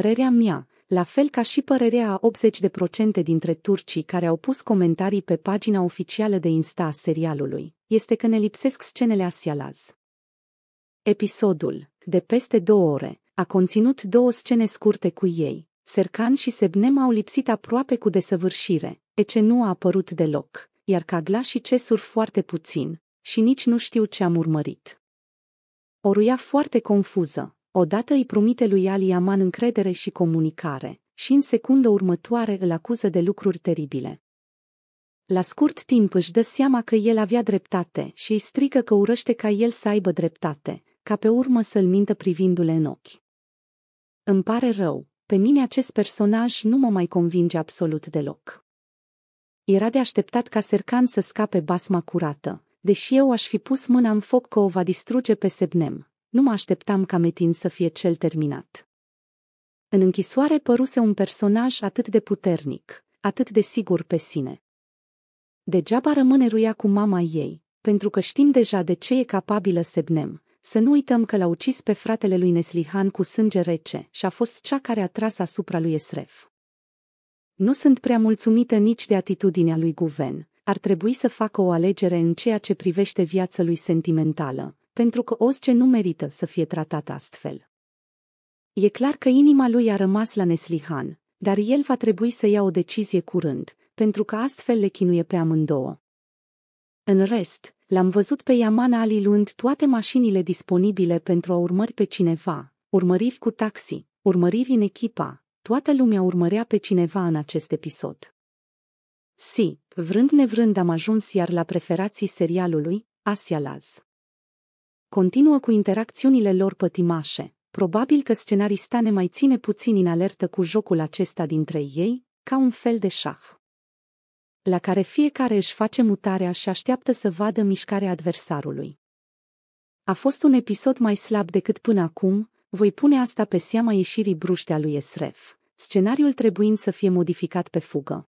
părerea mea, la fel ca și părerea a 80% dintre turcii care au pus comentarii pe pagina oficială de Insta a serialului, este că ne lipsesc scenele asialaz. Episodul, de peste două ore, a conținut două scene scurte cu ei. Sercan și Sebnem au lipsit aproape cu desăvârșire, Ece nu a apărut deloc, iar Cagla și Cesur foarte puțin, și nici nu știu ce am urmărit. O ruia foarte confuză, Odată îi promite lui Ali Aman încredere și comunicare, și în secundă următoare îl acuză de lucruri teribile. La scurt timp își dă seama că el avea dreptate și îi strică că urăște ca el să aibă dreptate, ca pe urmă să-l mintă privindu-le în ochi. Îmi pare rău, pe mine acest personaj nu mă mai convinge absolut deloc. Era de așteptat ca Sercan să scape basma curată, deși eu aș fi pus mâna în foc că o va distruge pe Sebnem, nu mă așteptam ca Metin să fie cel terminat. În închisoare păruse un personaj atât de puternic, atât de sigur pe sine. Degeaba rămâne ruia cu mama ei, pentru că știm deja de ce e capabilă Sebnem. Să nu uităm că l-a ucis pe fratele lui Neslihan cu sânge rece și a fost cea care a tras asupra lui Esref. Nu sunt prea mulțumită nici de atitudinea lui Guven. Ar trebui să facă o alegere în ceea ce privește viața lui sentimentală, pentru că Osce nu merită să fie tratat astfel. E clar că inima lui a rămas la Neslihan, dar el va trebui să ia o decizie curând, pentru că astfel le chinuie pe amândouă. În rest, l-am văzut pe Yaman Ali luând toate mașinile disponibile pentru a urmări pe cineva, urmăriri cu taxi, urmăriri în echipa, toată lumea urmărea pe cineva în acest episod. Si, vrând nevrând am ajuns iar la preferații serialului, Asia Laz continuă cu interacțiunile lor pătimașe. Probabil că scenarista ne mai ține puțin în alertă cu jocul acesta dintre ei, ca un fel de șah. La care fiecare își face mutarea și așteaptă să vadă mișcarea adversarului. A fost un episod mai slab decât până acum, voi pune asta pe seama ieșirii bruștea lui Esref, scenariul trebuind să fie modificat pe fugă.